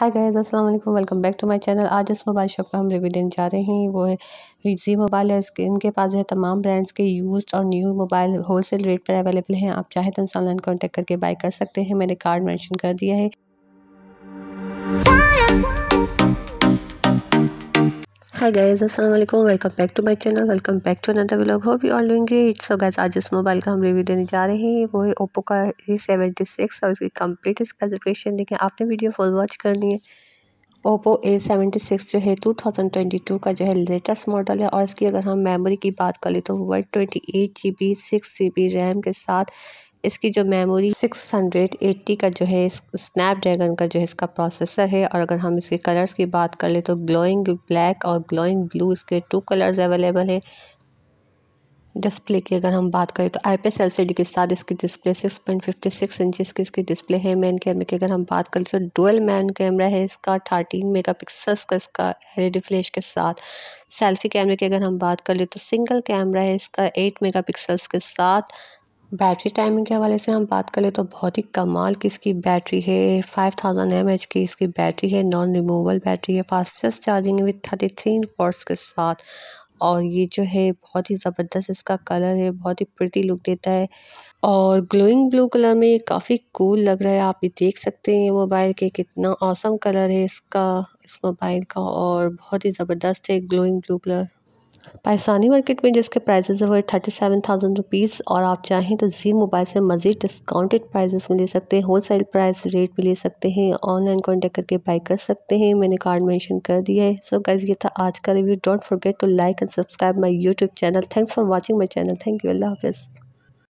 हाय guys अस्सलाम वालेकुम welcome back to my channel आज इस मोबाइल शॉप का हम रिव्यू देने जा रहे हैं वो है वीजी मोबाइल है इसके इनके पास जो है तमाम ब्रांड्स के यूज्ड और न्यू मोबाइल होलसेल रेट पर अवेलेबल हैं आप चाहे तो ऑनलाइन कॉन्टेक्ट करके बाय कर सकते हैं मैंने कार्ड मैंशन कर दिया है हाय गाइस अस्सलाम वालेकुम welcome back to my channel welcome back to another vlog hope you all doing great so guys आज इस मोबाइल का हम रिव्यू देने जा रहे हैं वो है ओप्पो का ए सेवेंटी सिक्स और इसकी कम्प्लीट स्पेसिफिकेशन देखें आपने वीडियो फुल वॉच करनी है ओप्पो ए सेवेंटी सिक्स जो है टू थाउजेंड ट्वेंटी टू का जो है लेटेस्ट मॉडल है और इसकी अगर हम मेमोरी की बात करें तो one twenty eight G B six G B RAM के साथ इसकी जो मेमोरी 680 का जो है स्नैपड्रैगन का जो है इसका प्रोसेसर है और अगर हम इसके कलर्स की बात कर ले तो ग्लोइंग ब्लैक और ग्लोइंग ब्लू इसके टू कलर्स अवेलेबल है डिस्प्ले की अगर हम बात करें तो आई पी एस के साथ इसकी डिस्प्ले 6.56 इंचेस की इसकी डिस्प्ले है मैन कैमरे की अगर हम बात करें तो डुअल मैन कैमरा है इसका 13 मेगापिक्सल्स का इसका एल फ्लैश e के साथ सेल्फी कैमरे की अगर हम बात कर ले तो सिंगल कैमरा है इसका 8 मेगापिक्सल्स के साथ बैटरी टाइमिंग के हवाले से हम बात करें तो बहुत ही कमाल की इसकी बैटरी है फाइव थाउजेंड एम एच की इसकी बैटरी है नॉन रिमूवल बैटरी है फास्टेस्ट चार्जिंग है विथ थर्टी थ्री वॉट्स के साथ और ये जो है बहुत ही ज़बरदस्त इसका कलर है बहुत ही प्रति लुक देता है और ग्लोइंग ब्लू कलर में काफ़ी कूल लग रहा है आप ये देख सकते हैं मोबाइल के कितना औसम कलर है इसका इस मोबाइल का और बहुत ही ज़बरदस्त है glowing blue colour Pakistani market में जिसके प्राइजेज़ है वो थर्टी सेवन थाउजेंड रुपीज़ और आप चाहें तो जी मोबाइल से मज़ीद डिस्काउंटेड प्राइजेस में ले सकते हैं होल सेल प्राइस रेट में ले सकते हैं ऑनलाइन कॉन्टेक्ट करके बाई कर सकते हैं मैंने कार्ड मेंशन कर दिया है सो गाइज ये था आज का review don't forget to like and subscribe my YouTube channel thanks for watching my channel thank you अल्लाह हाफिज़